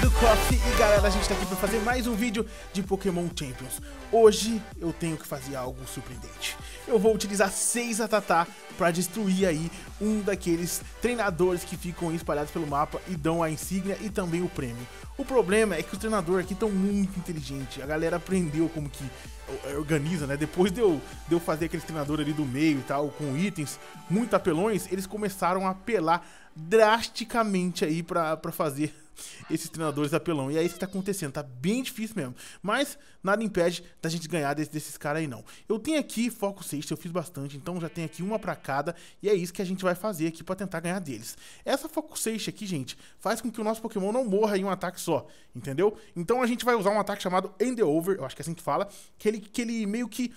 do Coffee e galera, a gente tá aqui pra fazer mais um vídeo de Pokémon Champions. Hoje eu tenho que fazer algo surpreendente. Eu vou utilizar 6 Atatá pra destruir aí um daqueles treinadores que ficam espalhados pelo mapa e dão a insígnia e também o prêmio. O problema é que os treinadores aqui estão muito inteligentes, a galera aprendeu como que organiza, né? Depois de eu, de eu fazer aquele treinador ali do meio e tal, com itens muito apelões, eles começaram a apelar drasticamente aí para fazer esses treinadores apelão. E é isso que tá acontecendo, tá bem difícil mesmo. Mas nada impede da gente ganhar desse, desses caras aí não. Eu tenho aqui foco 6, eu fiz bastante, então já tenho aqui uma para cada e é isso que a gente vai fazer aqui para tentar ganhar deles. Essa foco 6 aqui, gente, faz com que o nosso Pokémon não morra em um ataque só, entendeu? Então a gente vai usar um ataque chamado over eu acho que é assim que fala, que ele, que ele meio que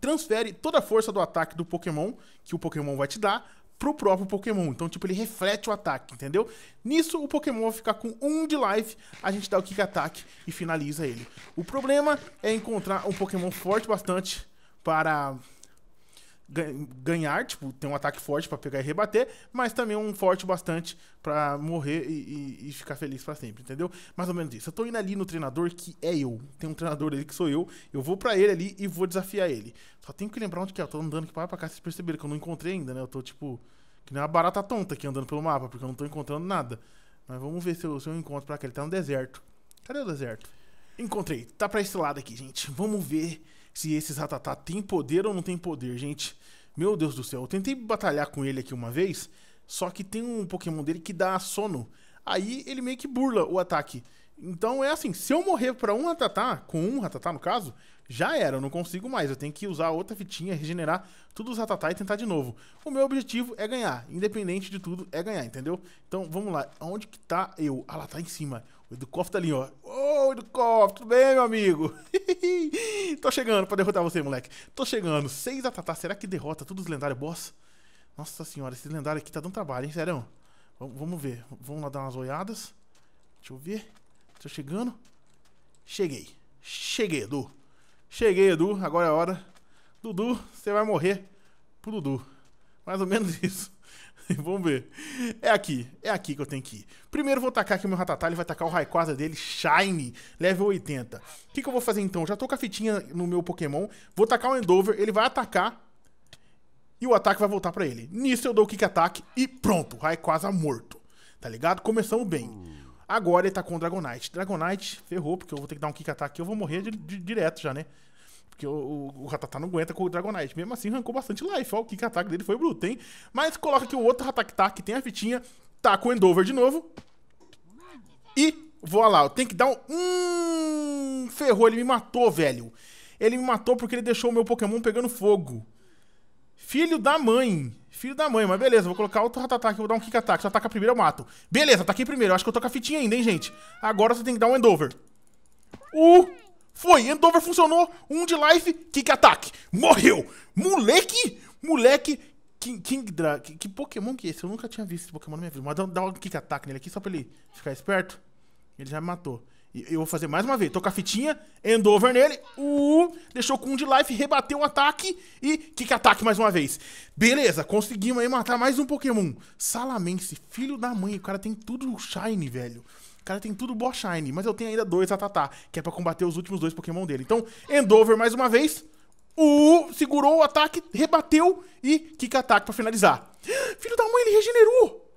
transfere toda a força do ataque do Pokémon que o Pokémon vai te dar pro próprio Pokémon. Então, tipo, ele reflete o ataque, entendeu? Nisso, o Pokémon vai ficar com 1 um de life, a gente dá o Kick Attack e finaliza ele. O problema é encontrar um Pokémon forte bastante para ganhar, tipo, ter um ataque forte para pegar e rebater, mas também um forte bastante para morrer e, e, e, ficar feliz para sempre, entendeu? Mais ou menos isso. Eu tô indo ali no treinador que é eu. Tem um treinador ali que sou eu. Eu vou para ele ali e vou desafiar ele. Só tenho que lembrar onde que é. Eu tô andando aqui pra, pra cá, vocês perceberam que eu não encontrei ainda, né? Eu tô tipo que nem uma barata tonta aqui andando pelo mapa, porque eu não tô encontrando nada. Mas vamos ver se eu, se eu encontro para cá. Ele tá no deserto. Cadê o deserto? Encontrei. Tá para esse lado aqui, gente. Vamos ver se esses ratatá têm poder ou não têm poder, gente. Meu Deus do céu, eu tentei batalhar com ele aqui uma vez, só que tem um Pokémon dele que dá sono. Aí ele meio que burla o ataque. Então é assim, se eu morrer para um ratatá, com um ratatá no caso, já era, eu não consigo mais. Eu tenho que usar outra fitinha, regenerar todos os ratatá e tentar de novo. O meu objetivo é ganhar, independente de tudo, é ganhar, entendeu? Então vamos lá, onde que tá eu? Ah lá, tá em cima. O Edukoff tá ali, ó. Ô, oh, Edukoff, tudo bem, meu amigo? Tô chegando pra derrotar você, moleque. Tô chegando. Seis a Tatá. Será que derrota todos os lendários boss? Nossa senhora, esse lendário aqui tá dando trabalho, hein, sério? Vamos ver. Vamos lá dar umas olhadas. Deixa eu ver. Tô chegando. Cheguei. Cheguei, Edu. Cheguei, Edu. Agora é a hora. Dudu, você vai morrer pro Dudu. Mais ou menos isso. Vamos ver. É aqui. É aqui que eu tenho que ir. Primeiro vou tacar aqui o meu Ratatá. Ele vai tacar o Raikwaza dele. Shine. Level 80. O que, que eu vou fazer então? Já tô com a fitinha no meu Pokémon. Vou tacar o Endover. Ele vai atacar. E o ataque vai voltar para ele. Nisso eu dou o kick ataque. E pronto. Raikwaza morto. Tá ligado? Começamos bem. Agora ele tá com o Dragonite. Dragonite ferrou, porque eu vou ter que dar um kick ataque. Eu vou morrer de, de, direto já, né? Porque o, o Ratatá não aguenta com o Dragonite. Mesmo assim, arrancou bastante life. Ó, o kick ataque dele foi bruto, hein? Mas coloca aqui o outro Ratatá que tem a fitinha. Taca tá o Endover de novo. E voa lá. Tem que dar um. Hum, ferrou, ele me matou, velho. Ele me matou porque ele deixou o meu Pokémon pegando fogo. Filho da mãe. Filho da mãe, mas beleza, vou colocar outro ratatá aqui, vou dar um kick ataque. Se eu atacar primeiro, eu mato. Beleza, ataquei primeiro. Eu acho que eu tô com a fitinha ainda, hein, gente? Agora você tem que dar um endover. Uh! Foi, Endover funcionou, um de life, kick ataque. Morreu. Moleque, moleque, King, King Dra que, que, Pokémon que é esse? Eu nunca tinha visto esse Pokémon na minha vida. Mas dá, dá um kick ataque nele aqui só pra ele ficar esperto. Ele já me matou. E eu vou fazer mais uma vez. Tocar a fitinha, endover nele. Uh, deixou com um de life, rebateu o ataque e kick ataque mais uma vez. Beleza, conseguimos aí matar mais um Pokémon. Salamence, filho da mãe. O cara tem tudo shiny, velho cara tem tudo Boa Shine, mas eu tenho ainda dois Atatá, tá, tá, que é pra combater os últimos dois Pokémon dele. Então, Endover mais uma vez. O segurou o ataque, rebateu e kick ataque pra finalizar. Filho da mãe, ele regenerou!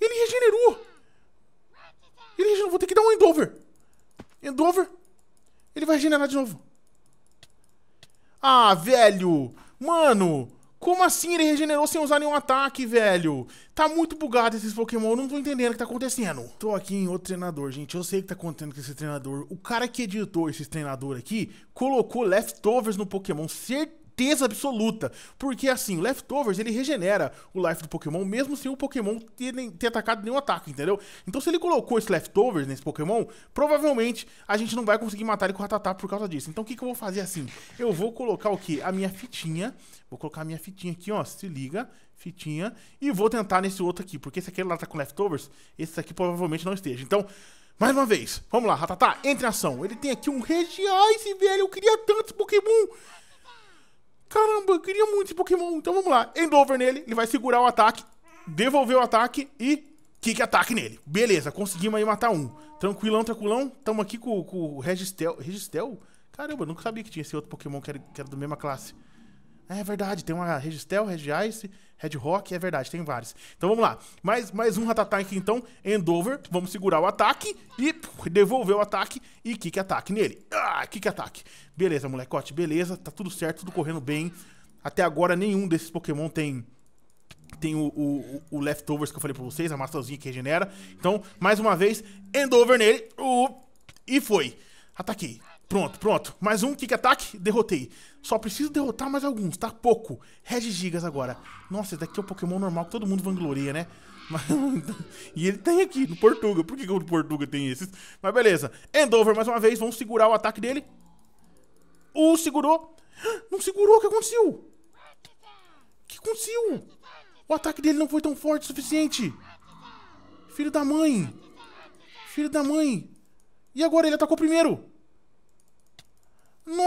Ele regenerou! Ele regenerou, vou ter que dar um Endover. Endover. Ele vai regenerar de novo. Ah, velho! Mano! Como assim ele regenerou sem usar nenhum ataque, velho? Tá muito bugado esses Pokémon, eu não tô entendendo o que tá acontecendo. Tô aqui em outro treinador, gente. Eu sei o que tá acontecendo com esse treinador. O cara que editou esse treinador aqui colocou leftovers no Pokémon, certeza certeza absoluta. Porque assim, o Leftovers ele regenera o life do Pokémon mesmo sem o Pokémon ter, ter atacado nenhum ataque, entendeu? Então se ele colocou esse Leftovers nesse Pokémon, provavelmente a gente não vai conseguir matar ele com o Ratatá por causa disso. Então o que, que eu vou fazer assim? Eu vou colocar o quê? A minha fitinha. Vou colocar a minha fitinha aqui, ó. Se liga. Fitinha. E vou tentar nesse outro aqui. Porque esse aqui lá tá com Leftovers. Esse aqui provavelmente não esteja. Então... Mais uma vez, vamos lá, Ratatá, entre em ação. Ele tem aqui um Regiais, velho, eu queria tantos Pokémon. Caramba, queria muito esse Pokémon. Então vamos lá. Endover nele, ele vai segurar o ataque, devolver o ataque e kick ataque nele. Beleza, conseguimos aí matar um. Tranquilão, tranquilão. Tamo aqui com, com o Registel. Registel? Caramba, eu nunca sabia que tinha esse outro Pokémon que era, que era da mesma classe. É verdade, tem uma Registel, Regice, Red Rock, é verdade, tem vários. Então vamos lá. Mais, mais um Ratatank então, Endover. Vamos segurar o ataque e devolver o ataque e kick ataque nele. Ah, kick ataque. Beleza, molecote, beleza. Tá tudo certo, tudo correndo bem. Até agora nenhum desses Pokémon tem tem o, o, o, Leftovers que eu falei pra vocês, a maçãzinha que regenera. Então, mais uma vez, Endover nele. Uh, e foi. Ataquei. Pronto, pronto. Mais um kick ataque, derrotei. Só preciso derrotar mais alguns, tá? Pouco. Regi Gigas agora. Nossa, esse daqui é o um Pokémon normal que todo mundo vangloria, né? Mas, e ele tem aqui, no Portuga. Por que, que o Portuga tem esses? Mas beleza. Endover mais uma vez. Vamos segurar o ataque dele. O uh, segurou. Não segurou. O que aconteceu? O que aconteceu? O ataque dele não foi tão forte o suficiente. Filho da mãe. Filho da mãe. E agora ele atacou primeiro.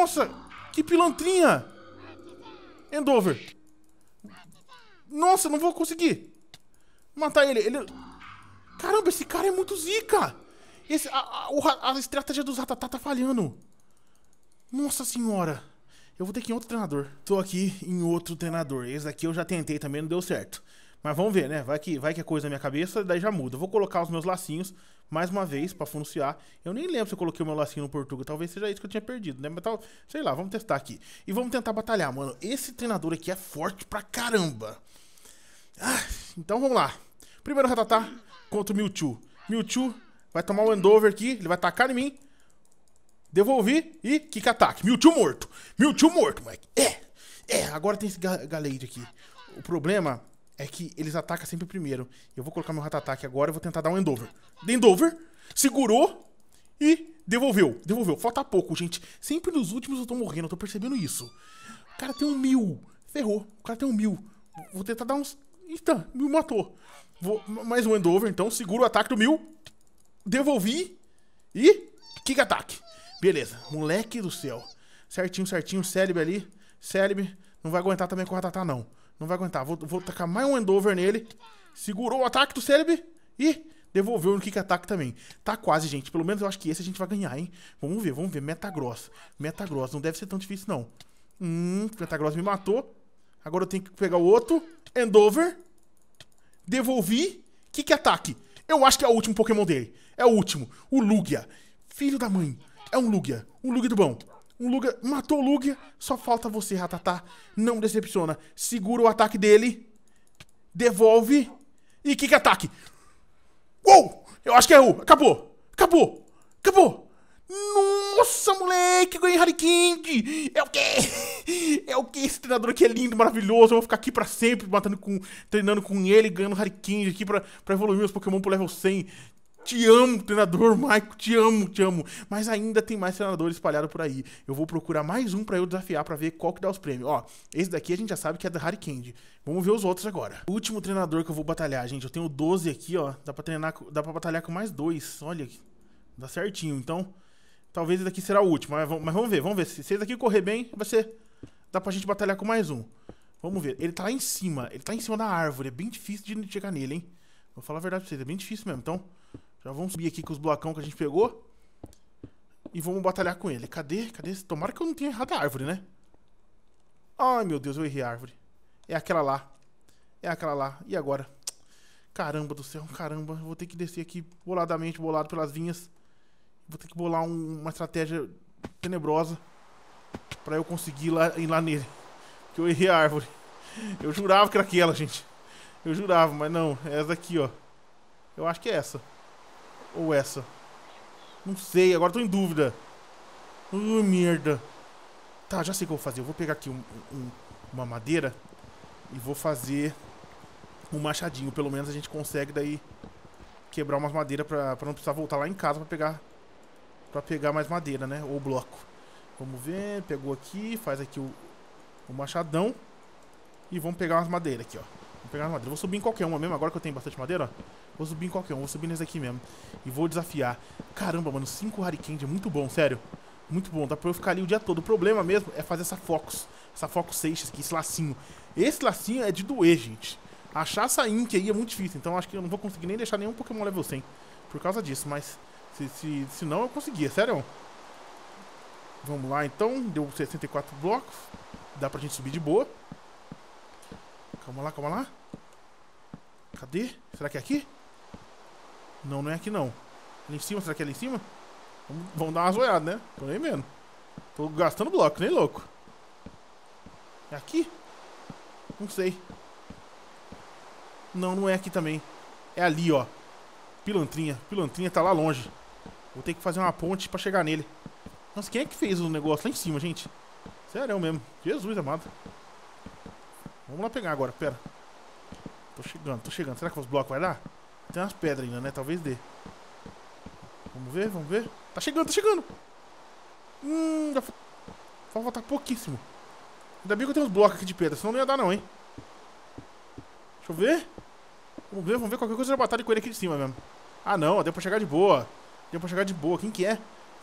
Nossa, que pilantrinha! Endover. Nossa, não vou conseguir matar ele. Ele... Caramba, esse cara é muito zica. Esse, a, a, a estratégia dos Ratatá tá falhando. Nossa senhora. Eu vou ter que ir em outro treinador. Tô aqui em outro treinador. Esse daqui eu já tentei também, não deu certo. Mas vamos ver, né? Vai que, vai que é coisa na minha cabeça, daí já muda. Eu vou colocar os meus lacinhos mais uma vez para funcionar. Eu nem lembro se eu coloquei o meu lacinho no Portugal. Talvez seja isso que eu tinha perdido, né? Mas tal, sei lá, vamos testar aqui. E vamos tentar batalhar, mano. Esse treinador aqui é forte pra caramba. Ah, então vamos lá. Primeiro Ratatá contra o Mewtwo. Mewtwo vai tomar o um Endover aqui. Ele vai atacar em mim. Devolvi e kick ataque. Mewtwo morto. Mewtwo morto, moleque. É, é. Agora tem esse Galeide aqui. O problema é que eles atacam sempre primeiro. Eu vou colocar meu Ratatá agora e vou tentar dar um Endover. Endover, segurou e devolveu. Devolveu. Falta pouco, gente. Sempre nos últimos eu tô morrendo, eu tô percebendo isso. O cara tem um mil. Ferrou. O cara tem um mil. Vou tentar dar uns... Eita, mil matou. Vou... Mais um Endover, então. Seguro o ataque do mil. Devolvi. E... Kick ataque. Beleza. Moleque do céu. Certinho, certinho. Célebre ali. Célebre. Não vai aguentar também com o Ratatá, não. Não vai aguentar. Vou, vou tacar mais um endover nele. Segurou o ataque do Celebi. E devolveu no kick ataque também. Tá quase, gente. Pelo menos eu acho que esse a gente vai ganhar, hein? Vamos ver, vamos ver. Meta Metagross. Meta Não deve ser tão difícil, não. Hum, meta grossa me matou. Agora eu tenho que pegar o outro. Endover. Devolvi. Kick ataque. Eu acho que é o último Pokémon dele. É o último. O Lugia. Filho da mãe. É um Lugia. Um Lugia do bom. Um Lugia matou o Lugia. Só falta você, Ratatá. Não decepciona. Segura o ataque dele. Devolve. E que ataque. Uou! Eu acho que é o Acabou. Acabou. Acabou. Nossa, moleque. Ganhei Harry King. É o quê? É o que Esse treinador aqui é lindo, maravilhoso. Eu vou ficar aqui pra sempre, matando com, treinando com ele, ganhando Harry King aqui pra, pra evoluir meus Pokémon pro level 100 te amo, treinador Maico, te amo, te amo. Mas ainda tem mais treinador espalhado por aí. Eu vou procurar mais um para eu desafiar para ver qual que dá os prêmios. Ó, esse daqui a gente já sabe que é da Harry Candy. Vamos ver os outros agora. O último treinador que eu vou batalhar, gente. Eu tenho 12 aqui, ó. Dá pra treinar, dá pra batalhar com mais dois. Olha, dá certinho. Então, talvez esse daqui será o último. Mas, mas vamos ver, vamos ver. Se esse daqui correr bem, vai ser... Dá pra gente batalhar com mais um. Vamos ver. Ele tá lá em cima. Ele tá em cima da árvore. É bem difícil de chegar nele, hein? Vou falar a verdade pra vocês. É bem difícil mesmo. Então, já vamos subir aqui com os blocão que a gente pegou. E vamos batalhar com ele. Cadê? Cadê? Tomara que eu não tenha errado a árvore, né? Ai, meu Deus, eu errei a árvore. É aquela lá. É aquela lá. E agora? Caramba do céu, caramba. Eu vou ter que descer aqui boladamente, bolado pelas vinhas. Vou ter que bolar um, uma estratégia tenebrosa pra eu conseguir lá, ir lá nele. Porque eu errei a árvore. Eu jurava que era aquela, gente. Eu jurava, mas não. É essa aqui, ó. Eu acho que é essa. Ou essa? Não sei, agora tô em dúvida. Uh, merda. Tá, já sei o que eu vou fazer. Eu vou pegar aqui um, um, uma madeira e vou fazer um machadinho. Pelo menos a gente consegue daí quebrar umas madeiras pra, pra não precisar voltar lá em casa pra pegar, pra pegar mais madeira, né? Ou bloco. Vamos ver, pegou aqui, faz aqui o, o machadão. E vamos pegar umas madeiras aqui, ó. Vou pegar umas madeiras. Vou subir em qualquer uma mesmo, agora que eu tenho bastante madeira, ó. Vou subir em qualquer um, vou subir nesse aqui mesmo. E vou desafiar. Caramba, mano, 5 Harikand, é muito bom, sério. Muito bom, dá pra eu ficar ali o dia todo. O problema mesmo é fazer essa Focus. Essa Focus 6 aqui, esse lacinho. Esse lacinho é de doer, gente. Achar essa Ink aí é muito difícil, então acho que eu não vou conseguir nem deixar nenhum Pokémon level 100. Por causa disso, mas se, se, se não eu conseguia, sério. Vamos lá então, deu 64 blocos. Dá pra gente subir de boa. Calma lá, calma lá. Cadê? Será que é aqui? Não, não é aqui não. Ali em cima, será que é ali em cima? Vamos, vamos dar uma zoiada, né? Tô nem vendo. Tô gastando bloco, nem louco. É aqui? Não sei. Não, não é aqui também. É ali, ó. Pilantrinha. Pilantrinha tá lá longe. Vou ter que fazer uma ponte pra chegar nele. Nossa, quem é que fez o negócio lá em cima, gente? Sério é mesmo. Jesus amado. Vamos lá pegar agora, pera. Tô chegando, tô chegando. Será que os blocos vai dar? tem umas pedras ainda, né? Talvez dê. Vamos ver, vamos ver. Tá chegando, tá chegando. Hum, dá... falta pouquíssimo. Ainda bem que eu tenho uns blocos aqui de pedra, senão não ia dar não, hein? Deixa eu ver. Vamos ver, vamos ver. Qualquer coisa já batalha com ele aqui de cima mesmo. Ah, não. Deu pra chegar de boa. Deu pra chegar de boa. Quem que é?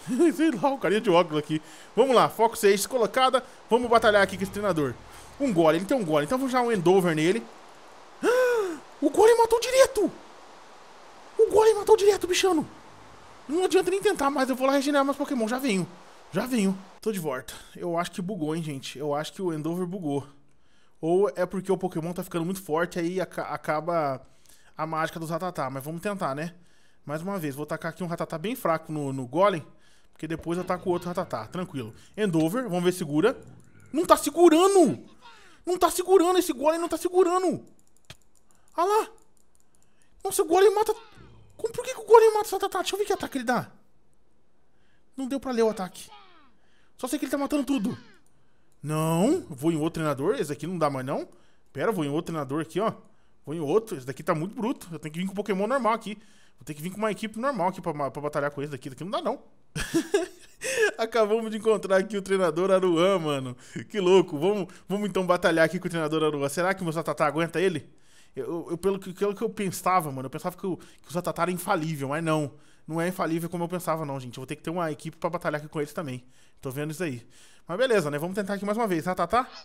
Sei lá, o carinha de óculos aqui. Vamos lá. Foco 6 colocada. Vamos batalhar aqui com esse treinador. Um gole. Ele tem um gole. Então vou já um endover nele. o gole matou direto. O golem matou direto, bichano. Não adianta nem tentar mais, eu vou lá regenerar meus Pokémon, já venho. Já venho. Tô de volta. Eu acho que bugou, hein, gente. Eu acho que o Endover bugou. Ou é porque o Pokémon tá ficando muito forte, aí acaba a mágica dos Ratatá. Mas vamos tentar, né? Mais uma vez, vou tacar aqui um Ratatá bem fraco no, no Golem. Porque depois eu taco outro Ratatá, tranquilo. Endover, vamos ver se segura. Não tá segurando! Não tá segurando, esse Golem não tá segurando! Olha lá! Nossa, o Golem mata como, por que, que o Golem mata o Santa Tata? Deixa eu ver que ataque ele dá. Não deu pra ler o ataque. Só sei que ele tá matando tudo. Não, vou em outro treinador. Esse aqui não dá mais, não. Pera, vou em outro treinador aqui, ó. Vou em outro. Esse daqui tá muito bruto. Eu tenho que vir com um Pokémon normal aqui. Vou ter que vir com uma equipe normal aqui pra, pra batalhar com esse daqui. Esse daqui não dá, não. Acabamos de encontrar aqui o treinador Aruan, mano. Que louco. Vamos, vamos então batalhar aqui com o treinador Aruan. Será que o meu Satatá aguenta ele? Eu, eu pelo, que, que eu pensava, mano, eu pensava que o, que o era infalível, mas não. Não é infalível como eu pensava, não, gente. Eu vou ter que ter uma equipe para batalhar aqui com eles também. Tô vendo isso aí. Mas beleza, né? Vamos tentar aqui mais uma vez. Zatatá? Tá, tá?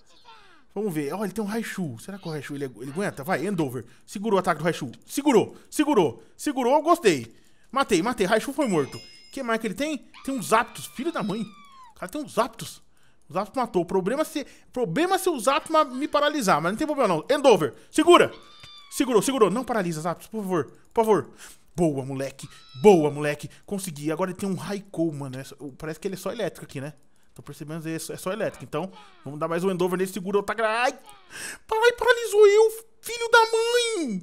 Vamos ver. Olha, ele tem um Raichu. Será que o Raichu ele, ele aguenta? Vai, Endover. Segurou o ataque do Raichu. Segurou, segurou, segurou. Gostei. Matei, matei. Raichu foi morto. O que mais que ele tem? Tem uns Zapdos. Filho da mãe. O cara tem uns Zapdos. O Zapdos matou. Problema é se, problema é se o Zapdos me paralisar. Mas não tem problema não. Endover, segura. Segurou, segurou. Não paralisa, Zapdos, por favor. Por favor. Boa, moleque. Boa, moleque. Consegui. Agora ele tem um Raikou, mano. É parece que ele é só elétrico aqui, né? Tô percebendo que é só, é só elétrico. Então, vamos dar mais um Endover nele. Segurou. Tá Ai! Pai, paralisou eu. Filho da mãe.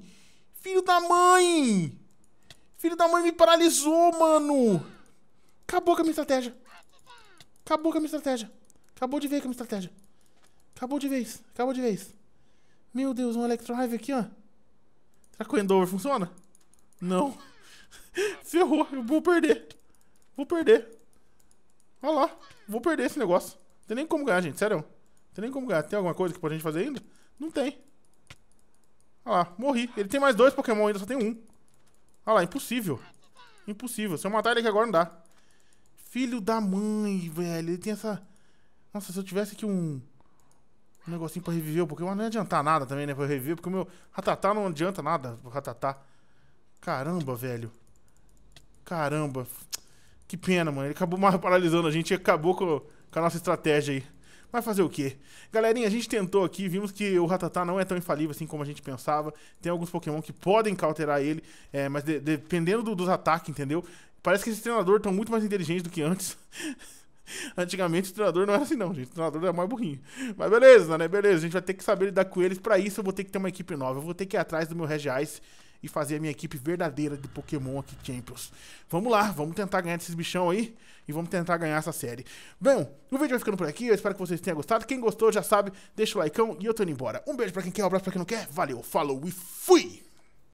Filho da mãe. Filho da mãe me paralisou, mano. Acabou com a minha estratégia. Acabou com a minha estratégia. Acabou de ver com a minha estratégia. Acabou de vez. Acabou de vez. Meu Deus, um Electro Hive aqui, ó. Será que o Endover funciona? Não. Ferrou, eu vou perder. Vou perder. Olha lá, vou perder esse negócio. Não tem nem como ganhar, gente, sério. Não tem nem como ganhar. Tem alguma coisa que pode a gente fazer ainda? Não tem. Olha lá, morri. Ele tem mais dois Pokémon ainda, só tem um. Olha lá, impossível. Impossível. Se eu matar ele aqui agora, não dá. Filho da mãe, velho. Ele tem essa... Nossa, se eu tivesse aqui um um negocinho pra reviver o Pokémon. Não ia adiantar nada também, né? Pra reviver, porque o meu Ratatá não adianta nada. pro Ratatá. Caramba, velho. Caramba. Que pena, mano. Ele acabou paralisando a gente e acabou com, com a nossa estratégia aí. Vai fazer o quê? Galerinha, a gente tentou aqui, vimos que o Ratatá não é tão infalível assim como a gente pensava. Tem alguns Pokémon que podem cauterar ele, é, mas de, dependendo do, dos ataques, entendeu? Parece que esses treinadores estão muito mais inteligentes do que antes. Antigamente o treinador não era assim, não, gente. O treinador era mais burrinho. Mas beleza, né? Beleza, a gente vai ter que saber lidar com eles. Para isso, eu vou ter que ter uma equipe nova. Eu vou ter que ir atrás do meu Regiais e fazer a minha equipe verdadeira de Pokémon aqui, Champions. Vamos lá, vamos tentar ganhar desses bichão aí e vamos tentar ganhar essa série. Bom, o vídeo vai ficando por aqui. Eu espero que vocês tenham gostado. Quem gostou já sabe, deixa o like e eu tô indo embora. Um beijo para quem quer, um abraço pra quem não quer. Valeu, falou e fui!